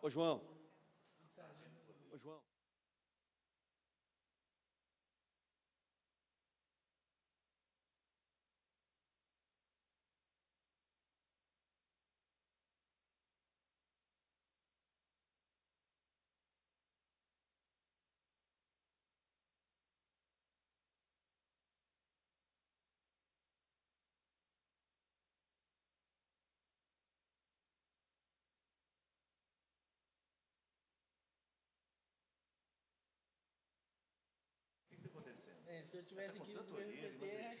Ô, João. Ô, João. se eu tivesse é aqui no governo PT...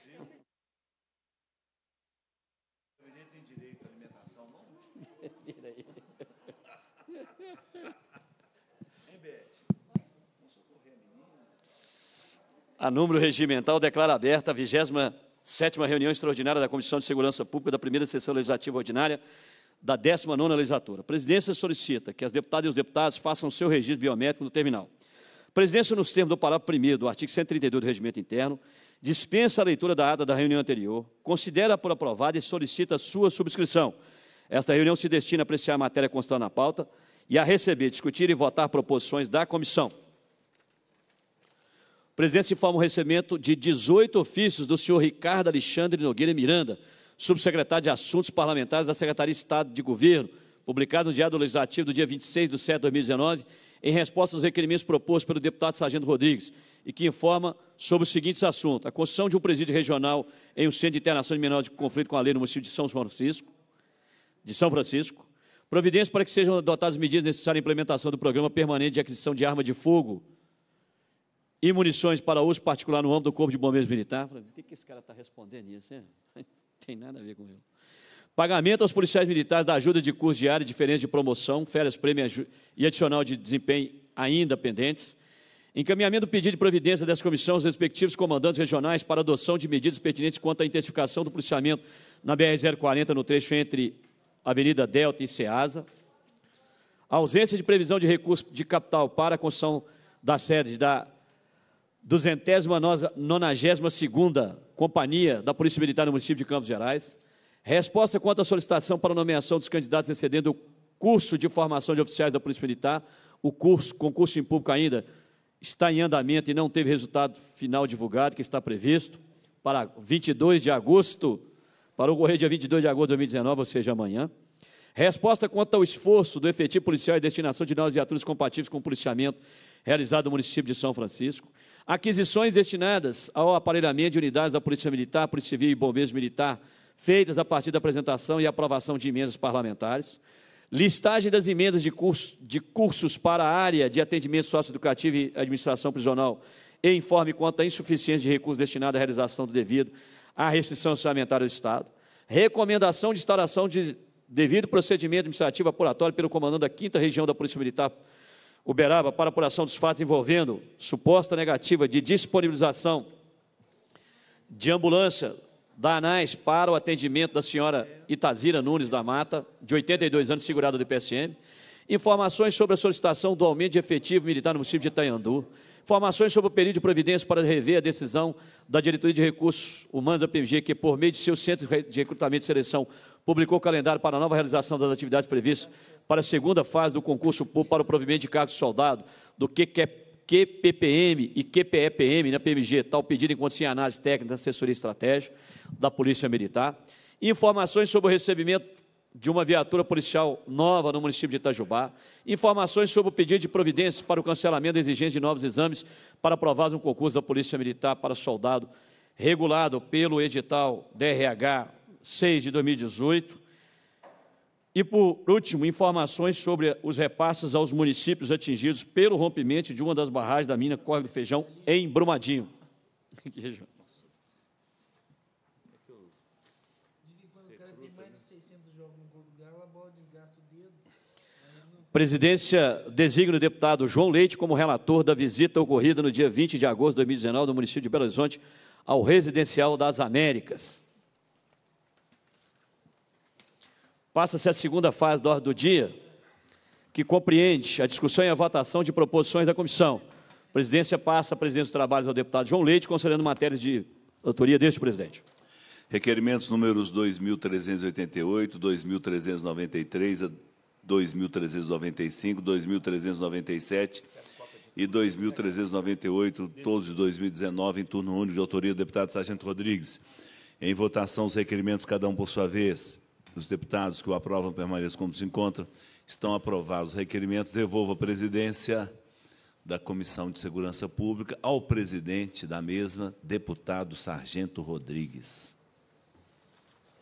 O gabinete tem direito à alimentação, não? Vira aí. hein, Bete? Vamos socorrer a menina. A número regimental declara aberta a 27 reunião extraordinária da Comissão de Segurança Pública da primeira sessão legislativa ordinária da 19 legislatura. A presidência solicita que as deputadas e os deputados façam seu registro biométrico no terminal presidência, nos termos do parágrafo 1 do artigo 132 do Regimento Interno, dispensa a leitura da ata da reunião anterior, considera por aprovada e solicita sua subscrição. Esta reunião se destina a apreciar a matéria constante na pauta e a receber, discutir e votar proposições da comissão. O presidente informa o recebimento de 18 ofícios do senhor Ricardo Alexandre Nogueira Miranda, subsecretário de Assuntos Parlamentares da Secretaria de Estado de Governo, publicado no Diário Legislativo do dia 26 de setembro de 2019 em resposta aos requerimentos propostos pelo deputado Sargento Rodrigues e que informa sobre os seguintes assuntos. A construção de um presídio regional em um centro de internação de menores de conflito com a lei no município de São Francisco, de São Francisco. Providências para que sejam adotadas medidas necessárias à implementação do programa permanente de aquisição de arma de fogo e munições para uso particular no âmbito do Corpo de Bombeiros Militar. O que, esse cara está respondendo isso? Não tem nada a ver com ele. Pagamento aos policiais militares da ajuda de curso diário, diferença de promoção, férias, prêmio e adicional de desempenho ainda pendentes. Encaminhamento do pedido de providência dessa comissão aos respectivos comandantes regionais para adoção de medidas pertinentes quanto à intensificação do policiamento na BR-040, no trecho entre Avenida Delta e Ceasa. A ausência de previsão de recurso de capital para a construção da sede da 292ª Companhia da Polícia Militar no município de Campos Gerais Resposta quanto à solicitação para nomeação dos candidatos excedendo o curso de formação de oficiais da Polícia Militar, o curso, concurso em público ainda está em andamento e não teve resultado final divulgado, que está previsto para 22 de agosto, para ocorrer dia 22 de agosto de 2019, ou seja, amanhã. Resposta quanto ao esforço do efetivo policial e destinação de novas viaturas compatíveis com o policiamento realizado no município de São Francisco. Aquisições destinadas ao aparelhamento de unidades da Polícia Militar, Polícia Civil e Bombeiros Militar feitas a partir da apresentação e aprovação de emendas parlamentares, listagem das emendas de, curso, de cursos para a área de atendimento socioeducativo e administração prisional e informe quanto à insuficiência de recursos destinados à realização do devido à restrição orçamentária do Estado, recomendação de instalação de devido procedimento administrativo apuratório pelo comandante da 5 Região da Polícia Militar Uberaba para apuração dos fatos envolvendo suposta negativa de disponibilização de ambulância da ANAES para o atendimento da senhora Itazira Nunes da Mata, de 82 anos, segurada do PSM. Informações sobre a solicitação do aumento de efetivo militar no município de Itaiandu. Informações sobre o período de providência para rever a decisão da Diretoria de Recursos Humanos da PMG, que, por meio de seu Centro de Recrutamento e Seleção, publicou o calendário para a nova realização das atividades previstas para a segunda fase do concurso público para o provimento de cargo de soldado, do que, que é QPPM e QPEPM, na PMG, tal pedido enquanto sem análise técnica da assessoria estratégica da Polícia Militar. Informações sobre o recebimento de uma viatura policial nova no município de Itajubá. Informações sobre o pedido de providências para o cancelamento da exigência de novos exames para aprovar no concurso da Polícia Militar para soldado regulado pelo edital DRH 6 de 2018 e por último, informações sobre os repasses aos municípios atingidos pelo rompimento de uma das barragens da mina Corre do Feijão em Brumadinho. Presidência designa o deputado João Leite como relator da visita ocorrida no dia 20 de agosto de 2019 no município de Belo Horizonte ao residencial das Américas. Passa-se a segunda fase da ordem do dia, que compreende a discussão e a votação de proposições da comissão. A presidência passa a presidência dos trabalhos ao deputado João Leite, considerando matérias de autoria deste presidente. Requerimentos números 2.388, 2.393 a 2.395, 2.397 e 2.398, todos de 2019, em turno único de autoria do deputado Sargento Rodrigues. Em votação, os requerimentos, cada um por sua vez dos deputados que o aprovam permaneçam como se encontram. Estão aprovados os requerimentos. Devolvo a presidência da Comissão de Segurança Pública ao presidente da mesma, deputado Sargento Rodrigues.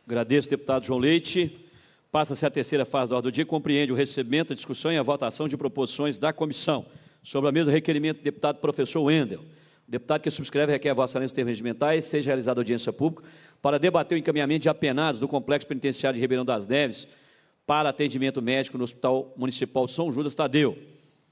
Agradeço, deputado João Leite. Passa-se a terceira fase da ordem do dia, compreende o recebimento, a discussão e a votação de proposições da comissão. Sobre a mesma, requerimento do deputado professor Wendel. O deputado que subscreve requer a vossa excelência de termos regimentais, seja realizada audiência pública para debater o encaminhamento de apenados do Complexo Penitenciário de Ribeirão das Neves para atendimento médico no Hospital Municipal São Judas Tadeu.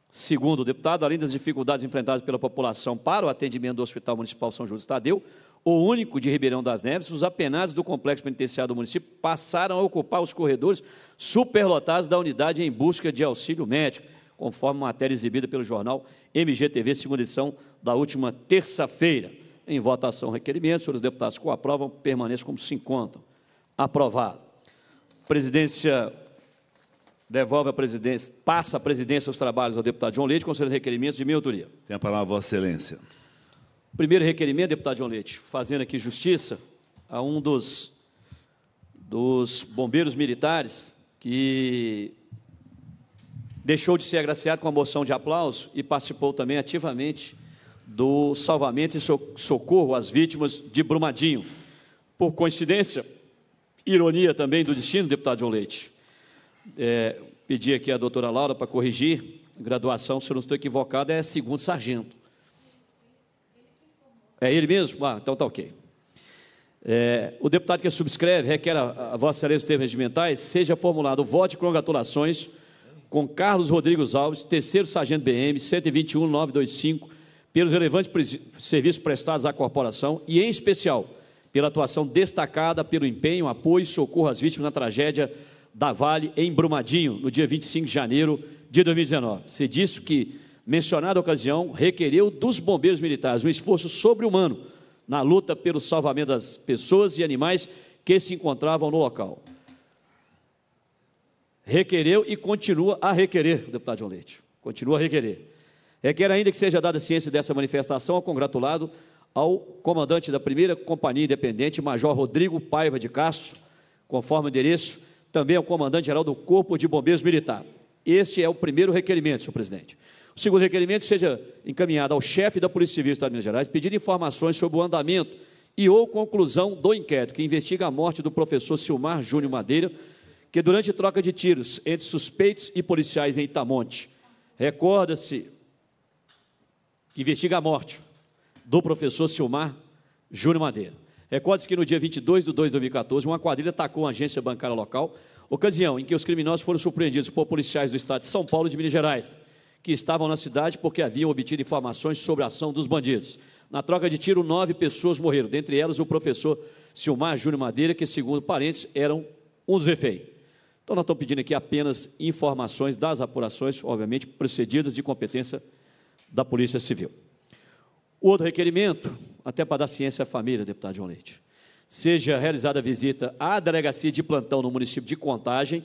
Segundo o deputado, além das dificuldades enfrentadas pela população para o atendimento do Hospital Municipal São Judas Tadeu, o único de Ribeirão das Neves, os apenados do complexo penitenciário do município passaram a ocupar os corredores superlotados da unidade em busca de auxílio médico, conforme matéria exibida pelo jornal MGTV, segunda edição, da última terça-feira. Em votação, requerimento. Senhores deputados, que o aprovam, permaneçam como se encontram. Aprovado. Presidência devolve a presidência, passa a presidência os trabalhos ao deputado João Leite, conselho de requerimentos de minha autoria. Tem a palavra, Vossa Excelência. Primeiro requerimento, deputado João Leite, fazendo aqui justiça a um dos, dos bombeiros militares que deixou de ser agraciado com a moção de aplauso e participou também ativamente do salvamento e socorro às vítimas de Brumadinho. Por coincidência, ironia também do destino, deputado João Leite. É, pedi aqui à doutora Laura para corrigir. Graduação, se eu não estou equivocado, é segundo sargento. É ele mesmo? Ah, então está ok. É, o deputado que subscreve requer a, a Vossa Excelência termos regimentais seja formulado o voto de congratulações com Carlos Rodrigues Alves, terceiro sargento BM, 121.925, pelos relevantes serviços prestados à corporação e, em especial, pela atuação destacada pelo empenho, apoio e socorro às vítimas na tragédia da Vale em Brumadinho, no dia 25 de janeiro de 2019. Se disse que mencionada ocasião requereu dos bombeiros militares um esforço sobre-humano na luta pelo salvamento das pessoas e animais que se encontravam no local. Requereu e continua a requerer, deputado João Leite, continua a requerer Requer é, ainda que seja dada ciência dessa manifestação ao congratulado ao comandante da primeira companhia independente, Major Rodrigo Paiva de Castro, conforme o endereço, também ao comandante-geral do Corpo de Bombeiros Militar. Este é o primeiro requerimento, senhor presidente. O segundo requerimento seja encaminhado ao chefe da Polícia Civil do Estado de Minas Gerais, pedindo informações sobre o andamento e ou conclusão do inquérito que investiga a morte do professor Silmar Júnior Madeira, que durante troca de tiros entre suspeitos e policiais em Itamonte, recorda-se que investiga a morte do professor Silmar Júnior Madeira. Recorde-se que no dia 22 de 2 de 2014, uma quadrilha atacou uma agência bancária local, ocasião em que os criminosos foram surpreendidos por policiais do estado de São Paulo e de Minas Gerais, que estavam na cidade porque haviam obtido informações sobre a ação dos bandidos. Na troca de tiro, nove pessoas morreram, dentre elas o professor Silmar Júnior Madeira, que, segundo parentes, eram um dos reféns. Então, nós estamos pedindo aqui apenas informações das apurações, obviamente, procedidas de competência da Polícia Civil. Outro requerimento, até para dar ciência à família, deputado João Leite. Seja realizada visita à delegacia de plantão no município de Contagem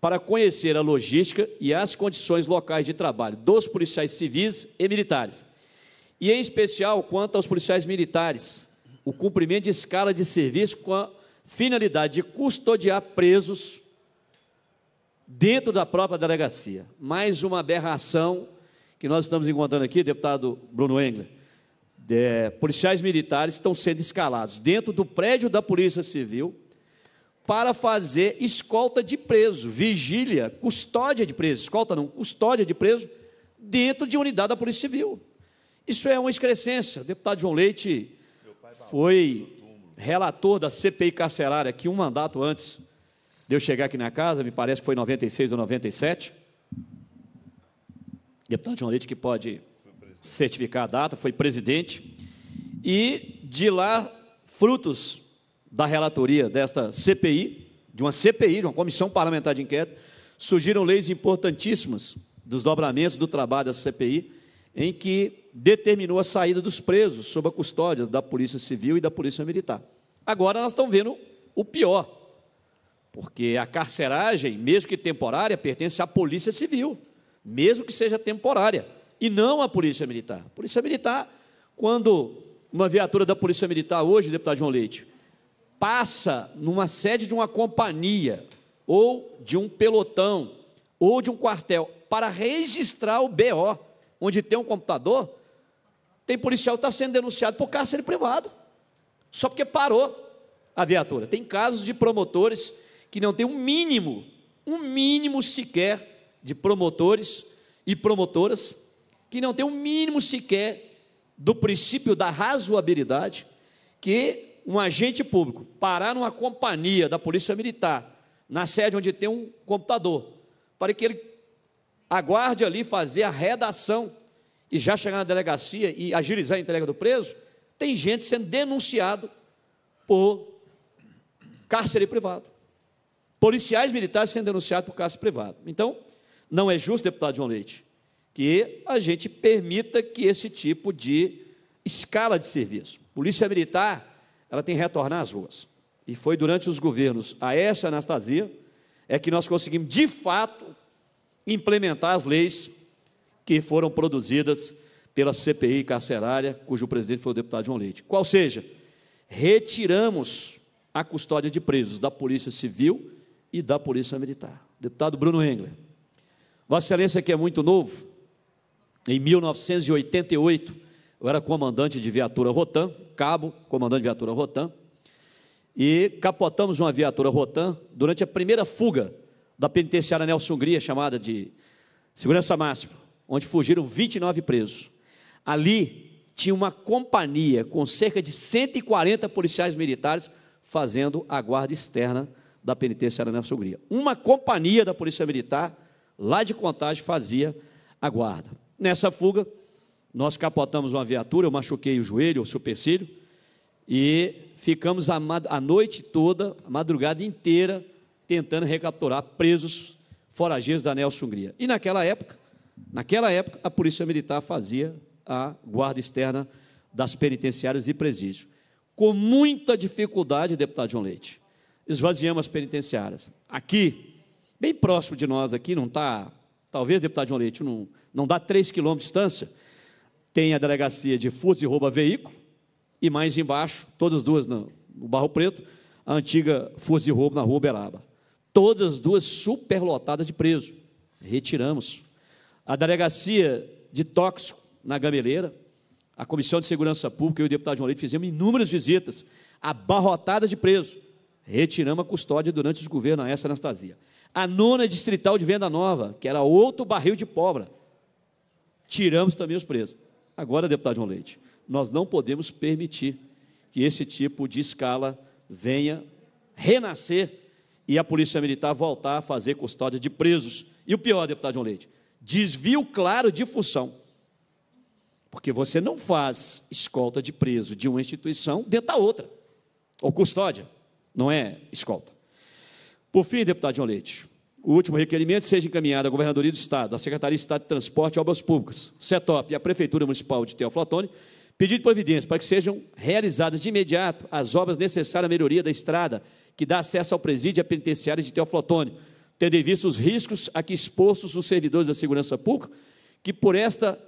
para conhecer a logística e as condições locais de trabalho dos policiais civis e militares. E, em especial, quanto aos policiais militares, o cumprimento de escala de serviço com a finalidade de custodiar presos dentro da própria delegacia. Mais uma aberração que nós estamos encontrando aqui, deputado Bruno Engler, de, eh, policiais militares estão sendo escalados dentro do prédio da Polícia Civil para fazer escolta de preso, vigília, custódia de preso, escolta não, custódia de preso dentro de unidade da Polícia Civil. Isso é uma excrescência. O deputado João Leite foi relator da CPI carcerária aqui um mandato antes de eu chegar aqui na casa, me parece que foi em 96 ou 97 deputado João Leite, que pode certificar a data, foi presidente. E de lá, frutos da relatoria desta CPI, de uma CPI, de uma comissão parlamentar de inquérito, surgiram leis importantíssimas dos dobramentos do trabalho da CPI, em que determinou a saída dos presos sob a custódia da Polícia Civil e da Polícia Militar. Agora nós estamos vendo o pior, porque a carceragem, mesmo que temporária, pertence à Polícia Civil mesmo que seja temporária, e não a Polícia Militar. Polícia Militar, quando uma viatura da Polícia Militar, hoje, deputado João Leite, passa numa sede de uma companhia, ou de um pelotão, ou de um quartel, para registrar o BO, onde tem um computador, tem policial que está sendo denunciado por cárcere privado, só porque parou a viatura. Tem casos de promotores que não têm um mínimo, um mínimo sequer de promotores e promotoras que não tem o um mínimo sequer do princípio da razoabilidade que um agente público parar numa companhia da Polícia Militar, na sede onde tem um computador, para que ele aguarde ali fazer a redação e já chegar na delegacia e agilizar a entrega do preso, tem gente sendo denunciado por cárcere privado. Policiais militares sendo denunciados por cárcere privado. Então, não é justo, deputado João Leite, que a gente permita que esse tipo de escala de serviço. Polícia Militar, ela tem que retornar às ruas. E foi durante os governos Aécio e Anastasia é que nós conseguimos, de fato, implementar as leis que foram produzidas pela CPI carcerária, cujo presidente foi o deputado João Leite. Qual seja, retiramos a custódia de presos da Polícia Civil e da Polícia Militar. Deputado Bruno Engler. Vossa Excelência, que é muito novo, em 1988, eu era comandante de viatura Rotan, cabo, comandante de viatura Rotan, e capotamos uma viatura Rotan durante a primeira fuga da penitenciária Nelson Hungria, chamada de Segurança Máxima, onde fugiram 29 presos. Ali tinha uma companhia com cerca de 140 policiais militares fazendo a guarda externa da penitenciária Nelson Hungria. Uma companhia da Polícia Militar lá de Contagem, fazia a guarda. Nessa fuga, nós capotamos uma viatura, eu machuquei o joelho, o supercílio, e ficamos a, a noite toda, a madrugada inteira, tentando recapturar presos foragidos da Nelson Hungria. E naquela época, naquela época, a Polícia Militar fazia a guarda externa das penitenciárias e presídios. Com muita dificuldade, deputado João Leite, esvaziamos as penitenciárias. Aqui, bem próximo de nós aqui, não está, talvez, deputado João Leite, não, não dá 3 quilômetros de distância, tem a delegacia de furto e rouba veículo, e mais embaixo, todas as duas no, no Barro Preto, a antiga furto e roubo na rua Beraba. Todas as duas superlotadas de preso. Retiramos. A delegacia de tóxico na Gameleira, a Comissão de Segurança Pública e o deputado João Leite fizemos inúmeras visitas, abarrotadas de preso. Retiramos a custódia durante os governos Essa Anastasia. A nona distrital de Venda Nova, que era outro barril de pobre, Tiramos também os presos. Agora, deputado João Leite, nós não podemos permitir que esse tipo de escala venha renascer e a Polícia Militar voltar a fazer custódia de presos. E o pior, deputado João Leite, desvio claro de função. Porque você não faz escolta de preso de uma instituição dentro da outra. Ou custódia, não é escolta. Por fim, deputado João Leite, o último requerimento seja encaminhado à Governadoria do Estado, à Secretaria de Estado de Transporte e Obras Públicas, CETOP e à Prefeitura Municipal de Teoflotone, pedido de providência para que sejam realizadas de imediato as obras necessárias à melhoria da estrada que dá acesso ao presídio e à penitenciária de Teoflotone, tendo em vista os riscos a que expostos os servidores da segurança pública, que por esta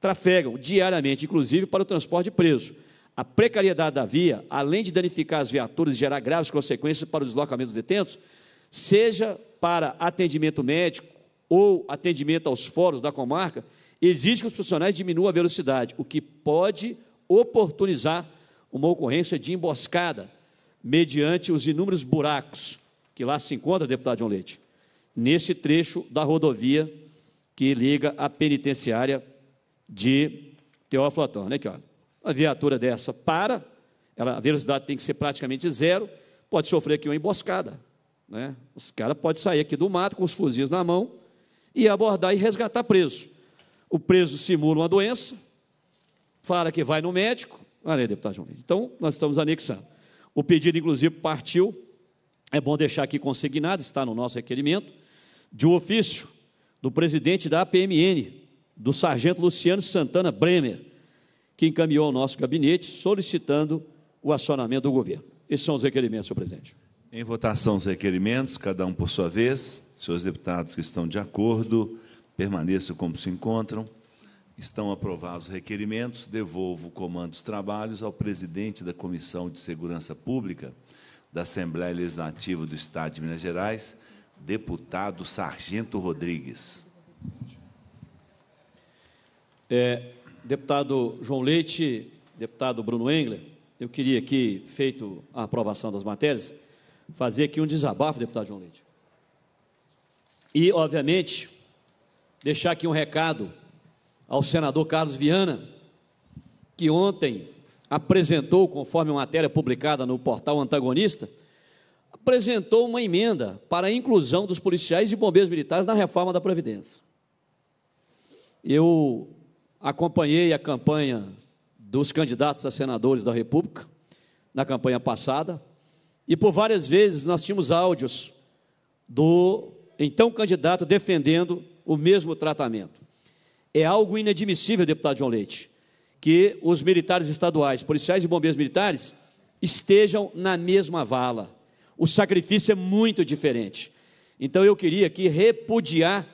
trafegam diariamente, inclusive para o transporte de preso a precariedade da via, além de danificar as viaturas e gerar graves consequências para o deslocamento dos detentos, seja para atendimento médico ou atendimento aos fóruns da comarca, exige que os funcionários diminuam a velocidade, o que pode oportunizar uma ocorrência de emboscada, mediante os inúmeros buracos que lá se encontra, deputado João Leite, nesse trecho da rodovia que liga a penitenciária de Teófilo Antônio. Né, aqui, ó a viatura dessa para, ela, a velocidade tem que ser praticamente zero, pode sofrer aqui uma emboscada. Né? Os caras podem sair aqui do mato com os fuzis na mão e abordar e resgatar preso. O preso simula uma doença, fala que vai no médico. Olha aí, deputado João Então, nós estamos anexando. O pedido, inclusive, partiu. É bom deixar aqui consignado, está no nosso requerimento, de um ofício do presidente da APMN, do sargento Luciano Santana Bremer, que encaminhou ao nosso gabinete solicitando o acionamento do governo. Esses são os requerimentos, senhor presidente. Em votação os requerimentos, cada um por sua vez. Senhores deputados que estão de acordo, permaneçam como se encontram. Estão aprovados os requerimentos. Devolvo o comando dos trabalhos ao presidente da Comissão de Segurança Pública da Assembleia Legislativa do Estado de Minas Gerais, deputado Sargento Rodrigues. É, Deputado João Leite, deputado Bruno Engler, eu queria aqui, feito a aprovação das matérias, fazer aqui um desabafo, deputado João Leite. E, obviamente, deixar aqui um recado ao senador Carlos Viana, que ontem apresentou, conforme uma matéria publicada no portal Antagonista, apresentou uma emenda para a inclusão dos policiais e bombeiros militares na reforma da Previdência. Eu acompanhei a campanha dos candidatos a senadores da República na campanha passada e por várias vezes nós tínhamos áudios do então candidato defendendo o mesmo tratamento. É algo inadmissível, deputado João Leite, que os militares estaduais, policiais e bombeiros militares estejam na mesma vala. O sacrifício é muito diferente. Então eu queria aqui repudiar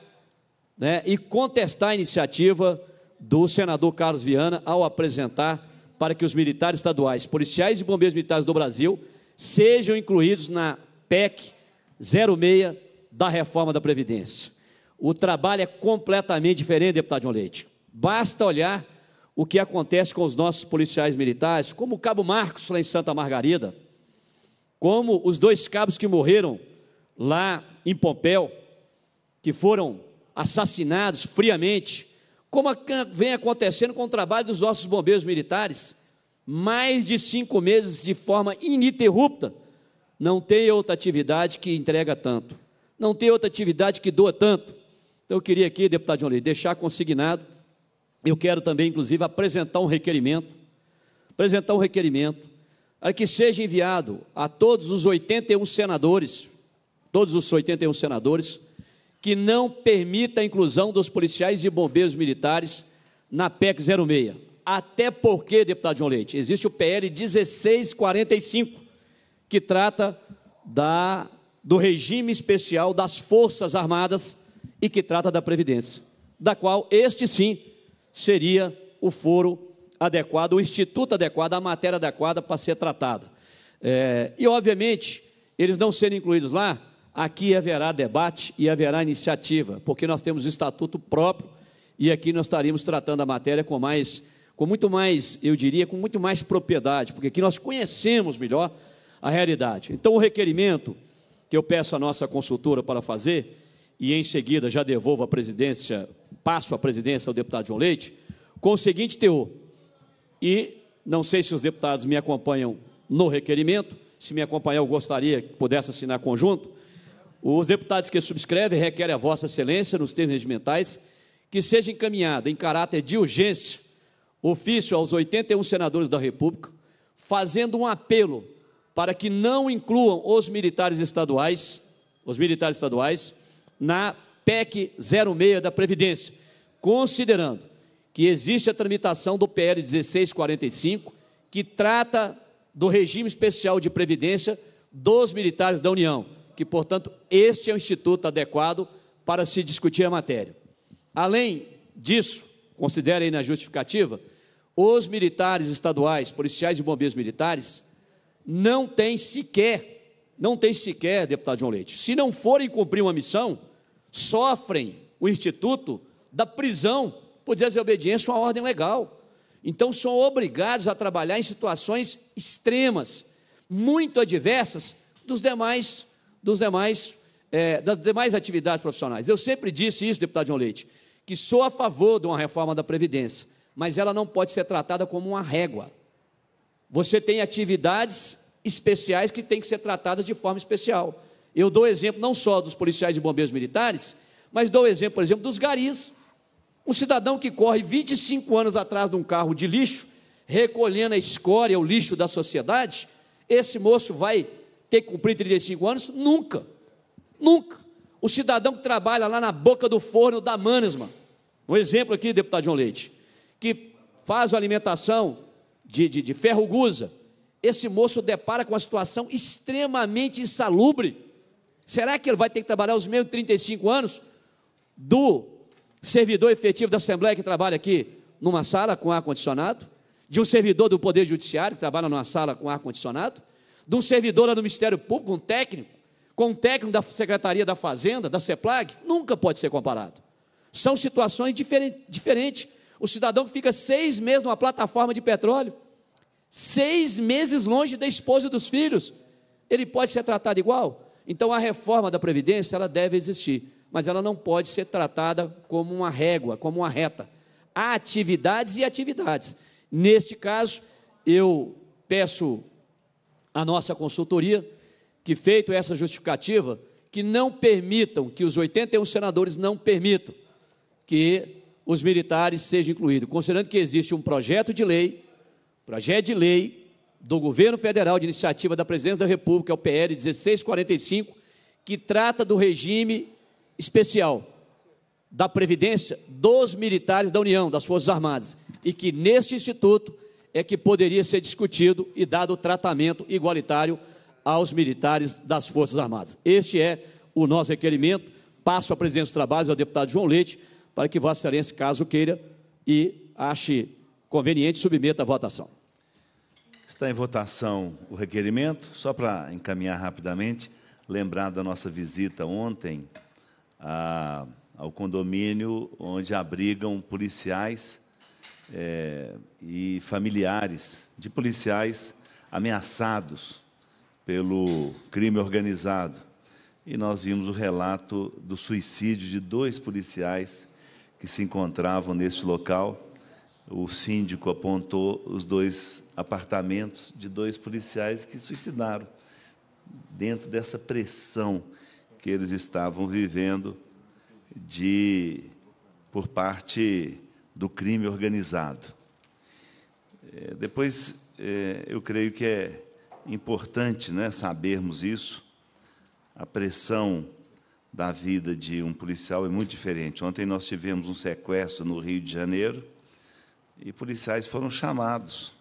né, e contestar a iniciativa do senador Carlos Viana ao apresentar para que os militares estaduais, policiais e bombeiros militares do Brasil sejam incluídos na PEC 06 da reforma da Previdência. O trabalho é completamente diferente, deputado João Leite. Basta olhar o que acontece com os nossos policiais militares, como o Cabo Marcos lá em Santa Margarida, como os dois cabos que morreram lá em Pompéu, que foram assassinados friamente como vem acontecendo com o trabalho dos nossos bombeiros militares, mais de cinco meses de forma ininterrupta. Não tem outra atividade que entrega tanto, não tem outra atividade que doa tanto. Então, eu queria aqui, deputado João Leite, deixar consignado. Eu quero também, inclusive, apresentar um requerimento apresentar um requerimento para que seja enviado a todos os 81 senadores, todos os 81 senadores, que não permita a inclusão dos policiais e bombeiros militares na PEC 06. Até porque, deputado João Leite, existe o PL 1645, que trata da, do regime especial das Forças Armadas e que trata da Previdência, da qual este sim seria o foro adequado, o instituto adequado, a matéria adequada para ser tratada. É, e, obviamente, eles não serem incluídos lá Aqui haverá debate e haverá iniciativa, porque nós temos o estatuto próprio e aqui nós estaríamos tratando a matéria com mais, com muito mais, eu diria, com muito mais propriedade, porque aqui nós conhecemos melhor a realidade. Então, o requerimento que eu peço à nossa consultora para fazer, e em seguida já devolvo a presidência, passo a presidência ao deputado João Leite, com o seguinte teor. E não sei se os deputados me acompanham no requerimento, se me acompanhar, eu gostaria que pudesse assinar conjunto os deputados que subscrevem requerem a Vossa Excelência, nos termos regimentais, que seja encaminhado em caráter de urgência ofício aos 81 senadores da República, fazendo um apelo para que não incluam os militares estaduais, os militares estaduais, na PEC 06 da Previdência, considerando que existe a tramitação do PL 1645, que trata do regime especial de previdência dos militares da União que, portanto, este é o instituto adequado para se discutir a matéria. Além disso, considerem na justificativa, os militares estaduais, policiais e bombeiros militares, não têm sequer, não têm sequer, deputado João Leite, se não forem cumprir uma missão, sofrem o instituto da prisão por desobediência a uma ordem legal. Então, são obrigados a trabalhar em situações extremas, muito adversas dos demais dos demais, é, das demais atividades profissionais. Eu sempre disse isso, deputado João Leite, que sou a favor de uma reforma da Previdência, mas ela não pode ser tratada como uma régua. Você tem atividades especiais que têm que ser tratadas de forma especial. Eu dou exemplo não só dos policiais e bombeiros militares, mas dou exemplo, por exemplo, dos garis. Um cidadão que corre 25 anos atrás de um carro de lixo, recolhendo a escória, o lixo da sociedade, esse moço vai ter que cumprir 35 anos? Nunca. Nunca. O cidadão que trabalha lá na boca do forno da Manesma, um exemplo aqui, deputado João Leite, que faz a alimentação de, de, de esse moço depara com uma situação extremamente insalubre. Será que ele vai ter que trabalhar os mesmos 35 anos do servidor efetivo da Assembleia que trabalha aqui numa sala com ar-condicionado? De um servidor do Poder Judiciário que trabalha numa sala com ar-condicionado? de um servidor lá do Ministério Público, um técnico, com um técnico da Secretaria da Fazenda, da CEPLAG, nunca pode ser comparado. São situações diferentes. Diferente. O cidadão que fica seis meses numa plataforma de petróleo, seis meses longe da esposa e dos filhos, ele pode ser tratado igual? Então a reforma da Previdência, ela deve existir, mas ela não pode ser tratada como uma régua, como uma reta. Há atividades e atividades. Neste caso, eu peço a nossa consultoria que, feito essa justificativa, que não permitam, que os 81 senadores não permitam que os militares sejam incluídos, considerando que existe um projeto de lei, projeto de lei do governo federal de iniciativa da Presidência da República, o PL 1645, que trata do regime especial da previdência dos militares da União, das Forças Armadas, e que neste instituto é que poderia ser discutido e dado tratamento igualitário aos militares das Forças Armadas. Este é o nosso requerimento. Passo à presidente dos trabalhos ao deputado João Leite para que Vossa Excelência, caso queira e ache conveniente, submeta à votação. Está em votação o requerimento. Só para encaminhar rapidamente, lembrar da nossa visita ontem a, ah, ao condomínio onde abrigam policiais é, e familiares de policiais ameaçados pelo crime organizado. E nós vimos o relato do suicídio de dois policiais que se encontravam neste local. O síndico apontou os dois apartamentos de dois policiais que suicidaram dentro dessa pressão que eles estavam vivendo de por parte do crime organizado. É, depois, é, eu creio que é importante né, sabermos isso. A pressão da vida de um policial é muito diferente. Ontem nós tivemos um sequestro no Rio de Janeiro e policiais foram chamados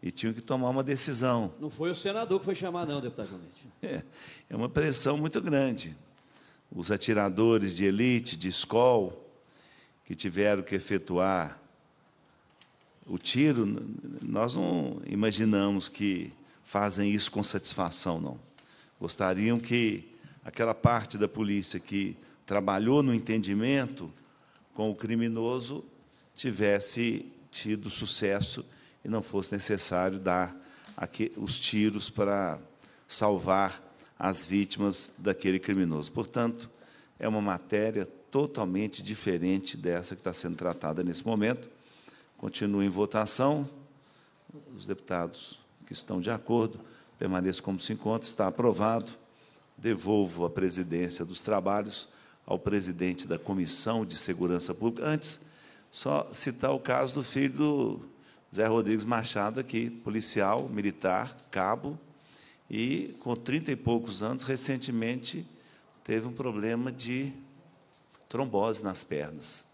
e tinham que tomar uma decisão. Não foi o senador que foi chamar, não, deputado Janete. É, é uma pressão muito grande. Os atiradores de elite, de escola, que tiveram que efetuar o tiro, nós não imaginamos que fazem isso com satisfação, não. Gostariam que aquela parte da polícia que trabalhou no entendimento com o criminoso tivesse tido sucesso e não fosse necessário dar os tiros para salvar as vítimas daquele criminoso. Portanto, é uma matéria totalmente diferente dessa que está sendo tratada nesse momento. Continua em votação. Os deputados que estão de acordo permaneçam como se encontra. Está aprovado. Devolvo a presidência dos trabalhos ao presidente da Comissão de Segurança Pública. Antes, só citar o caso do filho do Zé Rodrigues Machado aqui, policial, militar, cabo, e com 30 e poucos anos, recentemente teve um problema de trombose nas pernas.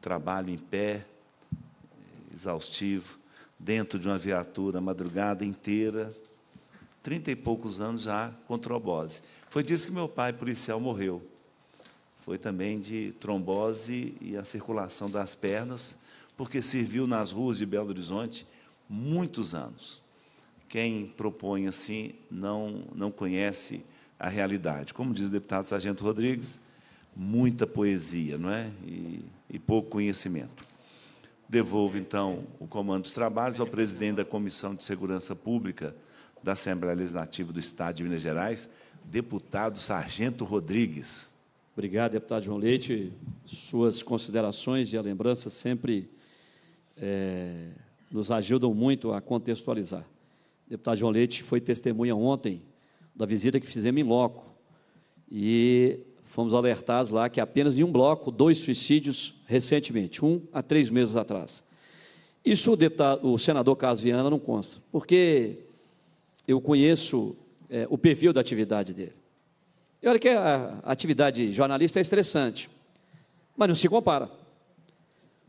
Trabalho em pé, eh, exaustivo, dentro de uma viatura madrugada inteira, trinta e poucos anos já com trombose. Foi disso que meu pai, policial, morreu. Foi também de trombose e a circulação das pernas, porque serviu nas ruas de Belo Horizonte muitos anos. Quem propõe assim não, não conhece a realidade. Como diz o deputado Sargento Rodrigues, muita poesia, não é? E, e pouco conhecimento. Devolvo, então, o comando dos trabalhos ao presidente da Comissão de Segurança Pública da Assembleia Legislativa do Estado de Minas Gerais, deputado Sargento Rodrigues. Obrigado, deputado João Leite. Suas considerações e a lembrança sempre é, nos ajudam muito a contextualizar. O deputado João Leite foi testemunha ontem da visita que fizemos em loco. E fomos alertados lá que apenas em um bloco, dois suicídios recentemente, um há três meses atrás. Isso o, deputado, o senador Carlos Viana não consta, porque eu conheço é, o perfil da atividade dele. E olha que a atividade jornalista é estressante, mas não se compara.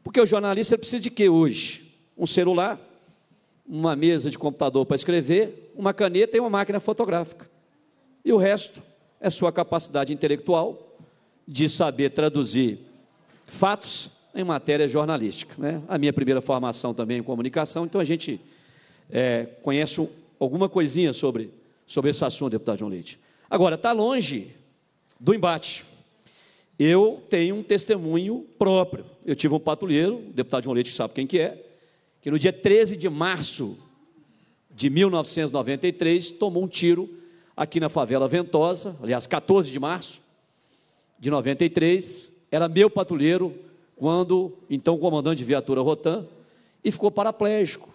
Porque o jornalista precisa de quê hoje? Um celular, uma mesa de computador para escrever, uma caneta e uma máquina fotográfica. E o resto é sua capacidade intelectual de saber traduzir fatos em matéria jornalística. Né? A minha primeira formação também em comunicação, então a gente é, conhece alguma coisinha sobre, sobre esse assunto, deputado João Leite. Agora, está longe do embate. Eu tenho um testemunho próprio. Eu tive um patrulheiro, o deputado João Leite sabe quem que é, que no dia 13 de março de 1993 tomou um tiro aqui na favela Ventosa, aliás, 14 de março de 93, era meu patrulheiro quando, então, comandante de viatura Rotan, e ficou paraplégico.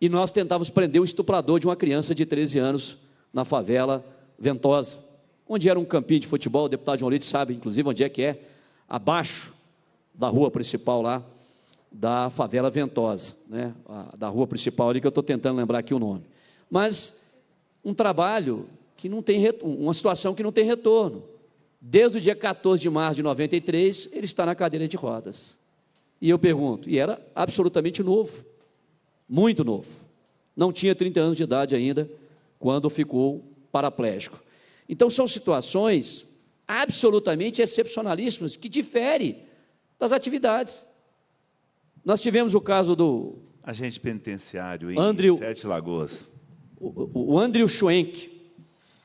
E nós tentávamos prender o estuprador de uma criança de 13 anos na favela Ventosa, onde era um campinho de futebol, o deputado João Leite sabe, inclusive, onde é que é, abaixo da rua principal lá, da favela Ventosa, né? da rua principal ali, que eu estou tentando lembrar aqui o nome. Mas um trabalho que não tem retorno, uma situação que não tem retorno. Desde o dia 14 de março de 93, ele está na cadeira de rodas. E eu pergunto, e era absolutamente novo, muito novo. Não tinha 30 anos de idade ainda quando ficou paraplégico. Então são situações absolutamente excepcionalíssimas que diferem das atividades. Nós tivemos o caso do agente penitenciário em Andrew, Sete Lagoas o, o Andrew Schwenk,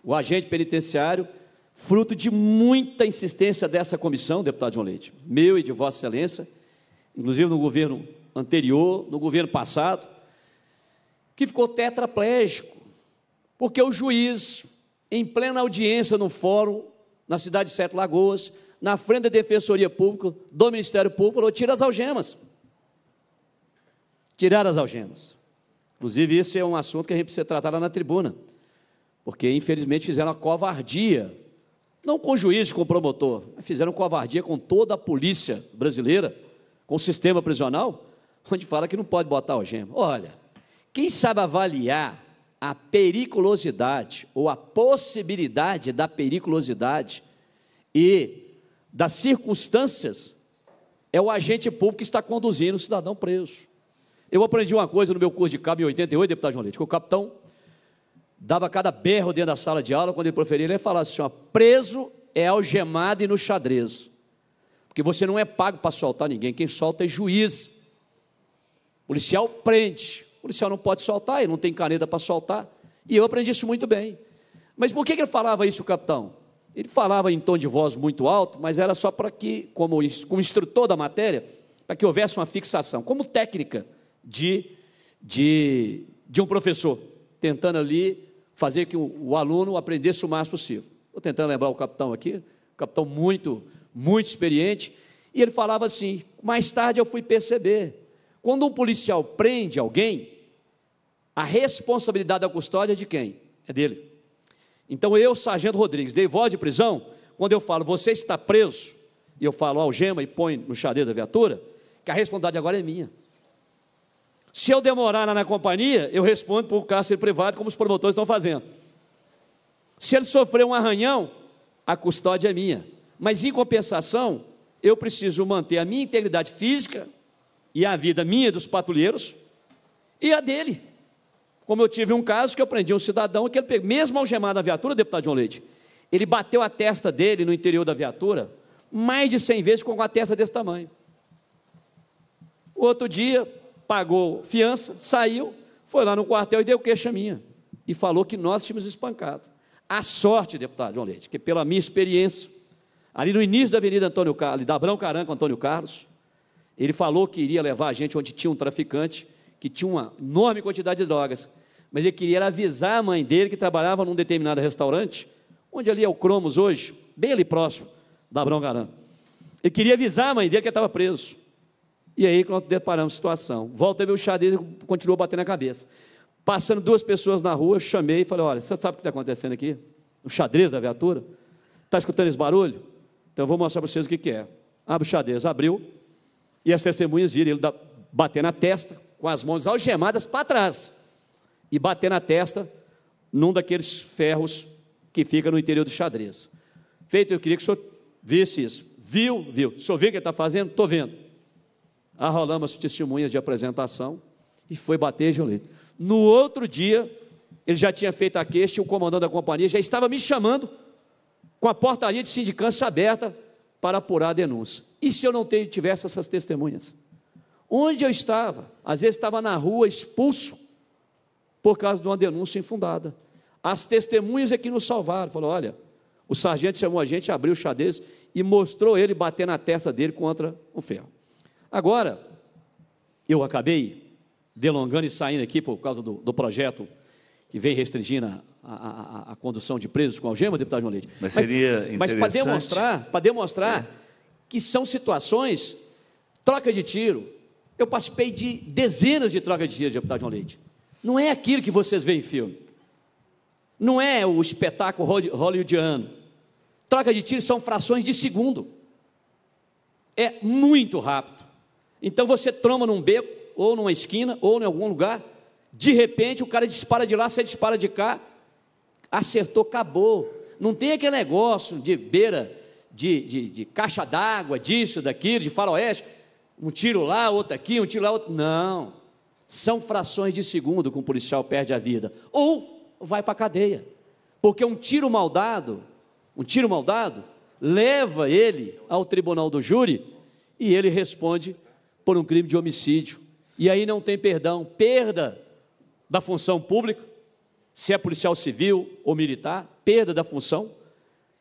o agente penitenciário, fruto de muita insistência dessa comissão, deputado João Leite, meu e de Vossa Excelência, inclusive no governo anterior, no governo passado, que ficou tetraplégico, porque o juiz, em plena audiência no fórum, na cidade de Sete Lagoas, na frente da Defensoria Pública, do Ministério Público, falou: tira as algemas. Tirar as algemas. Inclusive, isso é um assunto que a gente precisa tratar lá na tribuna, porque infelizmente fizeram a covardia, não com o juiz, com o promotor, mas fizeram covardia com toda a polícia brasileira, com o sistema prisional, onde fala que não pode botar algema. Olha, quem sabe avaliar a periculosidade ou a possibilidade da periculosidade e das circunstâncias é o agente público que está conduzindo o cidadão preso. Eu aprendi uma coisa no meu curso de cabo em 88, deputado João Leite, que o capitão dava cada berro dentro da sala de aula quando ele proferia, ele falava assim: ó, preso é algemado e no xadrez. Porque você não é pago para soltar ninguém, quem solta é juiz. O policial prende. O policial não pode soltar, ele não tem caneta para soltar. E eu aprendi isso muito bem. Mas por que ele falava isso, o capitão? Ele falava em tom de voz muito alto, mas era só para que, como, como instrutor da matéria, para que houvesse uma fixação. Como técnica, de, de, de um professor, tentando ali fazer que o, o aluno aprendesse o mais possível. Estou tentando lembrar o capitão aqui, um capitão muito, muito experiente, e ele falava assim: mais tarde eu fui perceber, quando um policial prende alguém, a responsabilidade da custódia é de quem? É dele. Então eu, Sargento Rodrigues, dei voz de prisão, quando eu falo, você está preso, e eu falo algema e põe no xadrez da viatura, que a responsabilidade agora é minha. Se eu demorar na companhia, eu respondo por cárcere privado, como os promotores estão fazendo. Se ele sofrer um arranhão, a custódia é minha. Mas em compensação, eu preciso manter a minha integridade física e a vida minha dos patrulheiros e a dele. Como eu tive um caso que eu prendi um cidadão que ele, mesmo algemado na viatura, deputado João Leite, ele bateu a testa dele no interior da viatura mais de 100 vezes com a testa desse tamanho. Outro dia, pagou fiança, saiu, foi lá no quartel e deu queixa minha. E falou que nós tínhamos espancado. A sorte, deputado João Leite, que pela minha experiência, ali no início da Avenida Antônio Carlos, da Abrão com Antônio Carlos, ele falou que iria levar a gente onde tinha um traficante, que tinha uma enorme quantidade de drogas. Mas ele queria avisar a mãe dele, que trabalhava num determinado restaurante, onde ali é o Cromos hoje, bem ali próximo da Abrão Caranco. Ele queria avisar a mãe dele que estava preso. E aí nós deparamos a situação. Volta meu xadrez e continuou batendo a cabeça. Passando duas pessoas na rua, chamei e falei: olha, você sabe o que está acontecendo aqui? O xadrez da viatura? Está escutando esse barulho? Então eu vou mostrar para vocês o que, que é. Abre o xadrez, abriu, e as testemunhas viram ele bater na testa, com as mãos algemadas para trás, e bater na testa num daqueles ferros que fica no interior do xadrez. Feito, eu queria que o senhor visse isso. Viu? Viu. O senhor viu o que ele está fazendo? Estou vendo arrolamos testemunhas de apresentação e foi bater Jolito. No outro dia, ele já tinha feito a queixa, e o comandante da companhia já estava me chamando com a portaria de sindicância aberta para apurar a denúncia. E se eu não tivesse essas testemunhas? Onde eu estava? Às vezes estava na rua expulso por causa de uma denúncia infundada. As testemunhas é que nos salvaram. Falou: olha, o sargento chamou a gente, abriu o xadrez e mostrou ele bater na testa dele contra o ferro. Agora, eu acabei delongando e saindo aqui por causa do, do projeto que vem restringindo a, a, a, condução de presos com algema, deputado João Leite. Mas, seria mas, interessante... Mas para demonstrar, para demonstrar é. que são situações, troca de tiro. Eu participei de dezenas de trocas de tiro, deputado João Leite. Não é aquilo que vocês veem em filme. Não é o espetáculo hollywoodiano. Troca de tiro são frações de segundo. É muito rápido. Então você troma num beco, ou numa esquina, ou em algum lugar, de repente o cara dispara de lá, você dispara de cá, acertou, acabou. Não tem aquele negócio de beira, de, de, de caixa d'água, disso, daquilo, de faroeste, um tiro lá, outro aqui, um tiro lá, outro. Não. São frações de segundo que um policial perde a vida. Ou vai para a cadeia. Porque um tiro mal dado, um tiro mal dado, leva ele ao tribunal do júri e ele responde por um crime de homicídio. E aí não tem perdão, perda da função pública, se é policial civil ou militar, perda da função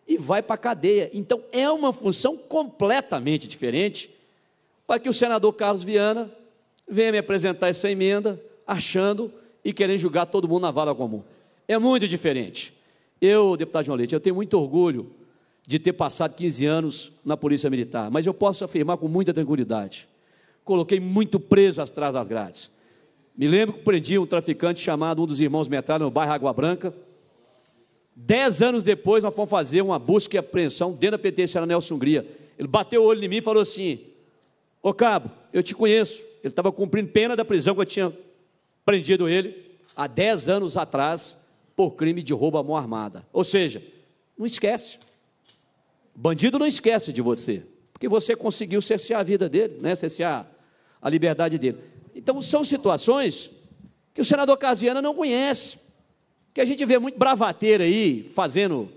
e vai para a cadeia. Então é uma função completamente diferente para que o senador Carlos Viana venha me apresentar essa emenda achando e querendo julgar todo mundo na vara comum. É muito diferente. Eu, deputado João Leite, eu tenho muito orgulho de ter passado 15 anos na Polícia Militar, mas eu posso afirmar com muita tranquilidade coloquei muito preso atrás das grades. Me lembro que prendi um traficante chamado um dos irmãos Metralha no bairro Água Branca. Dez anos depois, nós fomos fazer uma busca e apreensão dentro da penitenciária Nelson Hungria. Ele bateu o olho em mim e falou assim: Ô cabo, eu te conheço. Ele estava cumprindo pena da prisão que eu tinha prendido ele há dez anos atrás por crime de roubo à mão armada. Ou seja, não esquece. Bandido não esquece de você, porque você conseguiu cercear a vida dele, né? cercear a liberdade dele. Então, são situações que o senador Casiana não conhece, que a gente vê muito bravateiro aí, fazendo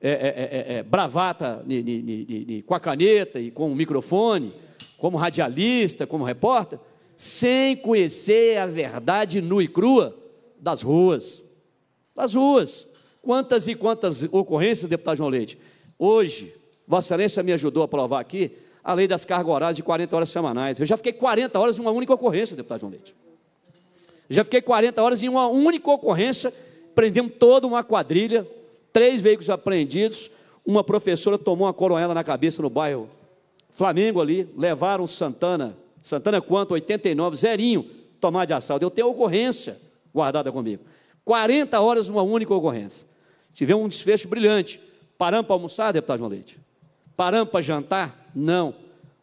é, é, é, é, é bravata ni, ni, ni, com a caneta e com o microfone, como radialista, como repórter, sem conhecer a verdade nua e crua das ruas. Das ruas. Quantas e quantas ocorrências, deputado João Leite? Hoje, Vossa Excelência me ajudou a provar aqui, a lei das cargas horárias de 40 horas semanais. Eu já fiquei 40 horas em uma única ocorrência, deputado João Leite. Já fiquei 40 horas em uma única ocorrência, prendemos toda uma quadrilha, três veículos apreendidos, uma professora tomou uma coronela na cabeça no bairro Flamengo ali, levaram Santana, Santana quanto? 89, zerinho, tomar de assalto. Eu tenho ocorrência guardada comigo. 40 horas uma única ocorrência. Tivemos um desfecho brilhante. Paramos para almoçar, deputado João Leite? Paramos para jantar? Não.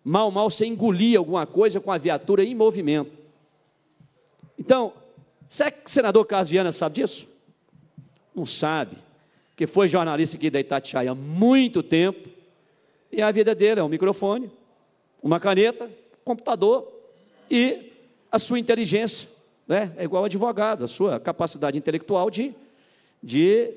Mal, mal você engolia alguma coisa com a viatura em movimento. Então, será que o senador Carlos Viana sabe disso? Não sabe, porque foi jornalista aqui da Itatiaia há muito tempo, e a vida dele é um microfone, uma caneta, computador e a sua inteligência. Né? É igual advogado, a sua capacidade intelectual de, de,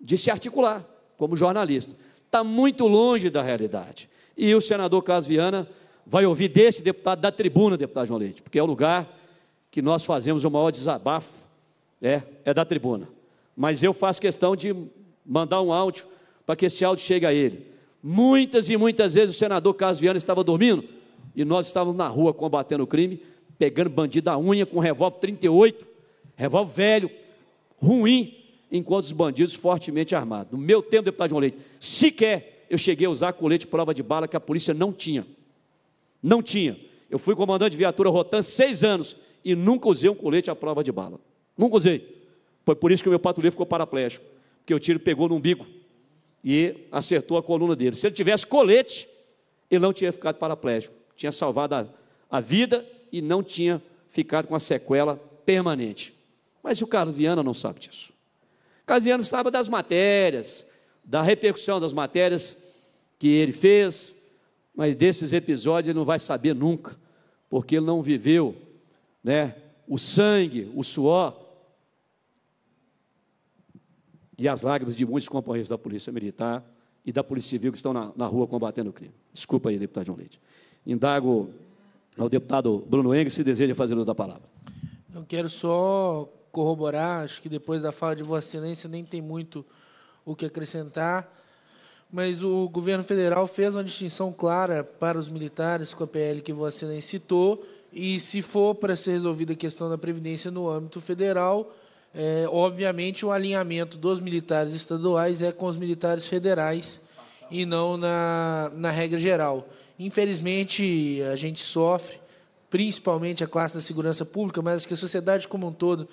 de se articular como jornalista. Está muito longe da realidade. E o senador Carlos Viana vai ouvir deste deputado da tribuna, deputado João Leite, porque é o lugar que nós fazemos o maior desabafo, é, é da tribuna. Mas eu faço questão de mandar um áudio para que esse áudio chegue a ele. Muitas e muitas vezes o senador Carlos Viana estava dormindo e nós estávamos na rua combatendo o crime, pegando bandido à unha com um revólver 38, revólver velho, ruim, enquanto os bandidos fortemente armados. No meu tempo, deputado João Leite, sequer eu cheguei a usar colete prova de bala que a polícia não tinha. Não tinha. Eu fui comandante de viatura Rotan seis anos e nunca usei um colete à prova de bala. Nunca usei. Foi por isso que o meu patrulheiro ficou paraplégico, porque o tiro pegou no umbigo e acertou a coluna dele. Se ele tivesse colete, ele não tinha ficado paraplégico. Tinha salvado a, a vida e não tinha ficado com a sequela permanente. Mas o Carlos Viana não sabe disso. O Carlos Viana sabe das matérias, da repercussão das matérias que ele fez, mas desses episódios ele não vai saber nunca, porque ele não viveu, né? O sangue, o suor e as lágrimas de muitos companheiros da Polícia Militar e da Polícia Civil que estão na, na rua combatendo o crime. Desculpa aí, deputado João Leite. Indago ao deputado Bruno Engels se deseja fazer uso da palavra. Não quero só corroborar, acho que depois da fala de Vossa Excelência nem tem muito o que acrescentar, mas o governo federal fez uma distinção clara para os militares com a PL que você nem citou, e se for para ser resolvida a questão da Previdência no âmbito federal, é, obviamente o alinhamento dos militares estaduais é com os militares federais e não na, na regra geral. Infelizmente, a gente sofre, principalmente a classe da segurança pública, mas que a sociedade como um todo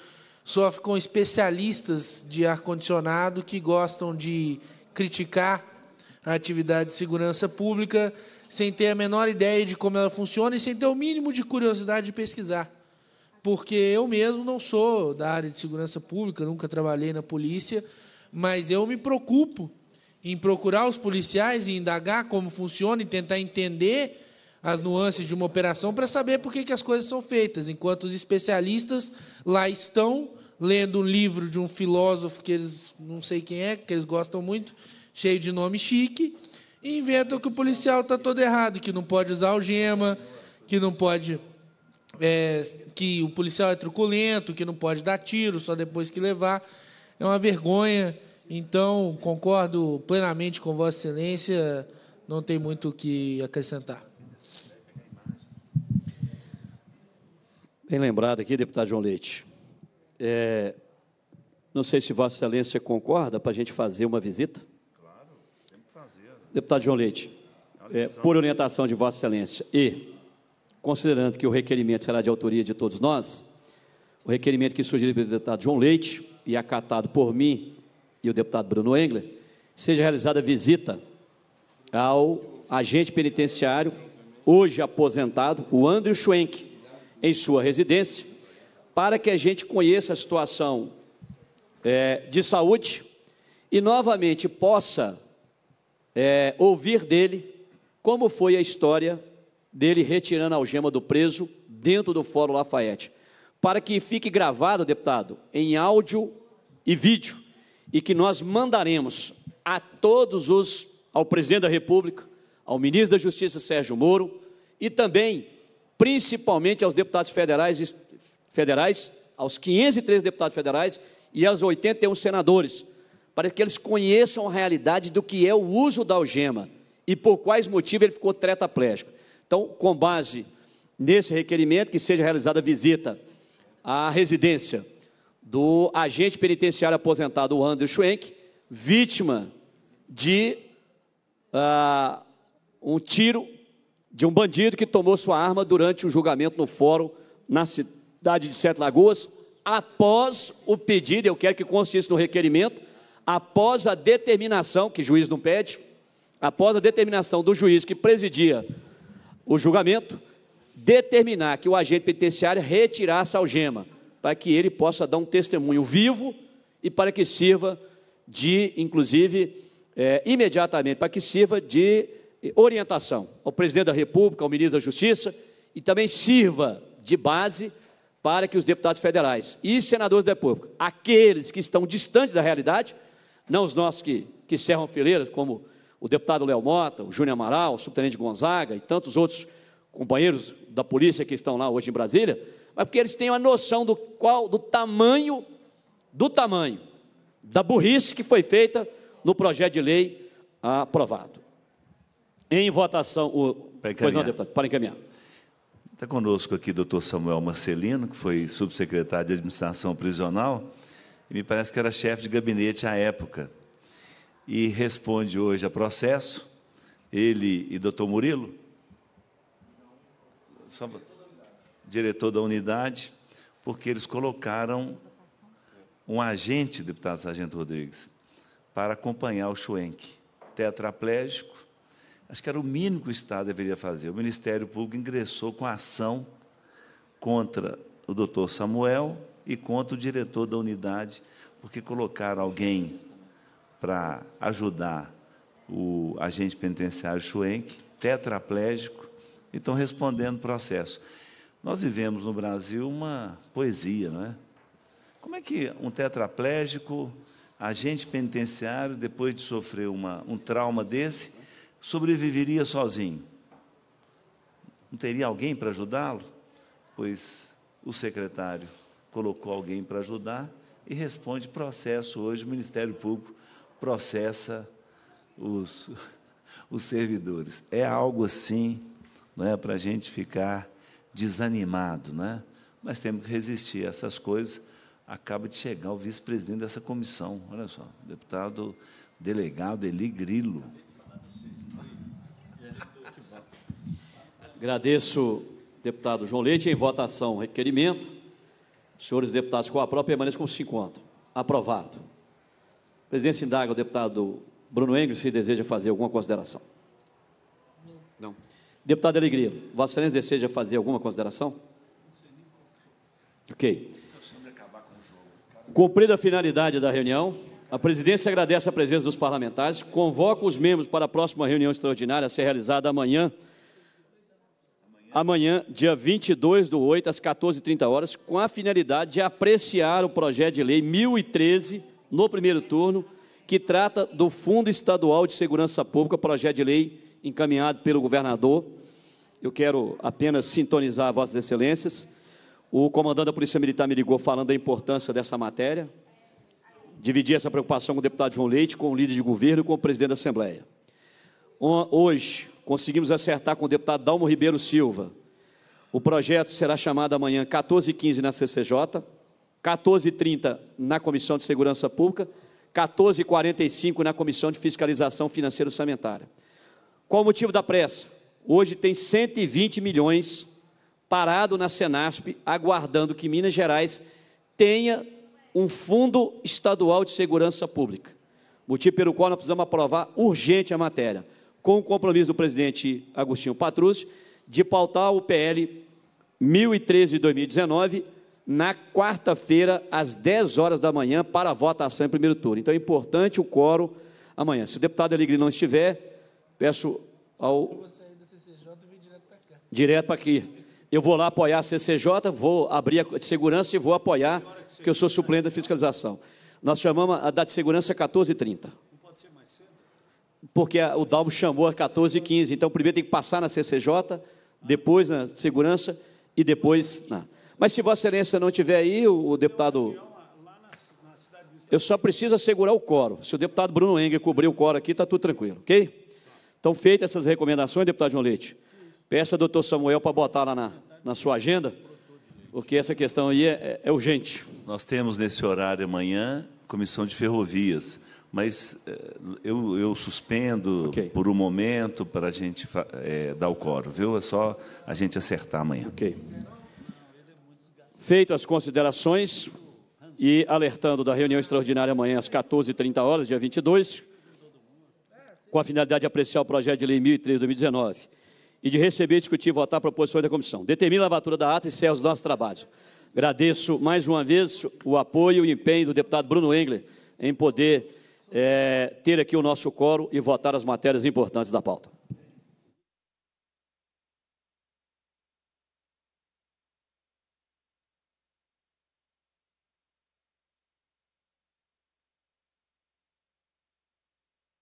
só com especialistas de ar-condicionado que gostam de criticar a atividade de segurança pública sem ter a menor ideia de como ela funciona e sem ter o mínimo de curiosidade de pesquisar. Porque eu mesmo não sou da área de segurança pública, nunca trabalhei na polícia, mas eu me preocupo em procurar os policiais e indagar como funciona e tentar entender as nuances de uma operação para saber por que as coisas são feitas, enquanto os especialistas lá estão lendo um livro de um filósofo que eles não sei quem é, que eles gostam muito, cheio de nome chique, e inventam que o policial está todo errado, que não pode usar algema, que não pode. É, que o policial é truculento, que não pode dar tiro só depois que levar. É uma vergonha. Então, concordo plenamente com Vossa Excelência, não tem muito o que acrescentar. Bem lembrado aqui, deputado João Leite. É, não sei se Vossa Excelência concorda para a gente fazer uma visita. Claro, tem que fazer. Né? Deputado João Leite, é, é por orientação de Vossa Excelência e considerando que o requerimento será de autoria de todos nós, o requerimento que sugeriu pelo deputado João Leite e acatado por mim e o deputado Bruno Engler, seja realizada visita ao agente penitenciário, hoje aposentado, o Andrew Schwenk, em sua residência, para que a gente conheça a situação é, de saúde e novamente possa é, ouvir dele como foi a história dele retirando a algema do preso dentro do Fórum Lafayette. Para que fique gravado, deputado, em áudio e vídeo, e que nós mandaremos a todos os, ao presidente da República, ao ministro da Justiça Sérgio Moro e também, principalmente, aos deputados federais federais, aos 503 deputados federais e aos 81 senadores, para que eles conheçam a realidade do que é o uso da algema e por quais motivos ele ficou tetraplégico. Então, com base nesse requerimento, que seja realizada a visita à residência do agente penitenciário aposentado Andrew Schwenk, vítima de uh, um tiro de um bandido que tomou sua arma durante o julgamento no fórum na, cidade de Sete Lagoas, após o pedido, eu quero que conste isso no requerimento, após a determinação, que juiz não pede, após a determinação do juiz que presidia o julgamento, determinar que o agente penitenciário retirasse a algema, para que ele possa dar um testemunho vivo e para que sirva de, inclusive, é, imediatamente, para que sirva de orientação ao presidente da República, ao ministro da Justiça e também sirva de base para que os deputados federais e senadores da República, aqueles que estão distantes da realidade, não os nossos que, que serram fileiras, como o deputado Léo Mota, o Júnior Amaral, o subtenente Gonzaga e tantos outros companheiros da polícia que estão lá hoje em Brasília, mas porque eles têm uma noção do qual, do tamanho, do tamanho da burrice que foi feita no projeto de lei aprovado. Em votação, o, para encaminhar. Pois não, deputado, para encaminhar. Está conosco aqui o doutor Samuel Marcelino, que foi subsecretário de administração prisional, e me parece que era chefe de gabinete à época. E responde hoje a processo, ele e doutor Murilo? diretor da unidade, porque eles colocaram um agente, deputado Sargento Rodrigues, para acompanhar o Schwenk, tetraplégico, Acho que era o mínimo que o Estado deveria fazer. O Ministério Público ingressou com ação contra o doutor Samuel e contra o diretor da unidade, porque colocaram alguém para ajudar o agente penitenciário Schwenk, tetraplégico, e estão respondendo processo. Nós vivemos no Brasil uma poesia, não é? Como é que um tetraplégico, agente penitenciário, depois de sofrer uma, um trauma desse, sobreviveria sozinho? Não teria alguém para ajudá-lo? Pois o secretário colocou alguém para ajudar e responde processo. Hoje o Ministério Público processa os, os servidores. É algo assim, não é, para a gente ficar desanimado, né? Mas temos que resistir a essas coisas. Acaba de chegar o vice-presidente dessa comissão, olha só, deputado delegado Eli Grilo. Agradeço, deputado João Leite. Em votação, requerimento. Os senhores deputados com a prova como com 50. Aprovado. A presidência indaga o deputado Bruno Engels se deseja fazer alguma consideração. Não. Deputado Alegria, Vossa Excelência deseja fazer alguma consideração? Ok. Cumprida a finalidade da reunião, a presidência agradece a presença dos parlamentares, convoca os membros para a próxima reunião extraordinária a ser realizada amanhã, amanhã, dia 22 do 8, às 14h30 horas, com a finalidade de apreciar o projeto de lei 1013, no primeiro turno, que trata do Fundo Estadual de Segurança Pública, projeto de lei encaminhado pelo governador. Eu quero apenas sintonizar Vossas Excelências. O comandante da Polícia Militar me ligou falando da importância dessa matéria. Dividi essa preocupação com o deputado João Leite, com o líder de governo e com o presidente da Assembleia. Hoje, conseguimos acertar com o deputado Dalmo Ribeiro Silva. O projeto será chamado amanhã 14h15 na CCJ, 14h30 na Comissão de Segurança Pública, 14h45 na Comissão de Fiscalização Financeira e Orçamentária. Qual o motivo da pressa? Hoje tem 120 milhões parado na Senasp, aguardando que Minas Gerais tenha um Fundo Estadual de Segurança Pública, motivo pelo qual nós precisamos aprovar urgente a matéria com o compromisso do presidente Agostinho Patrus, de pautar o PL 1013 de 2019 na quarta-feira, às 10 horas da manhã, para a votação em primeiro turno. Então é importante o quórum amanhã. Se o deputado Alegre não estiver, peço ao. Eu vou sair da CCJ e vir direto para cá. Direto para aqui. Eu vou lá apoiar a CCJ, vou abrir a de segurança e vou apoiar, que eu sou suplente da fiscalização. Nós chamamos a da de segurança 14h30 porque o Dalmo chamou a 14 e 15. Então, primeiro tem que passar na CCJ, depois na segurança e depois na. Mas se Vossa Excelência não tiver aí, o, o deputado. Eu só preciso assegurar o coro. Se o deputado Bruno Engel cobrir o coro aqui, está tudo tranquilo, ok? Então, feitas essas recomendações, deputado João Leite, peça ao doutor Samuel para botar lá na, na sua agenda, porque essa questão aí é, é, é urgente. Nós temos nesse horário amanhã comissão de ferrovias mas eh, eu, eu suspendo okay. por um momento para a gente é, dar o coro, viu? É só a gente acertar amanhã. Ok. Feito as considerações e alertando da reunião extraordinária amanhã às 14h30 horas, dia 22, com a finalidade de apreciar o projeto de lei 1003-2019 e de receber, discutir e votar proposições da comissão. Determina a lavatura da ata e encerra os nossos trabalhos. Agradeço mais uma vez o apoio e o empenho do deputado Bruno Engler em poder é, ter aqui o nosso coro e votar as matérias importantes da pauta.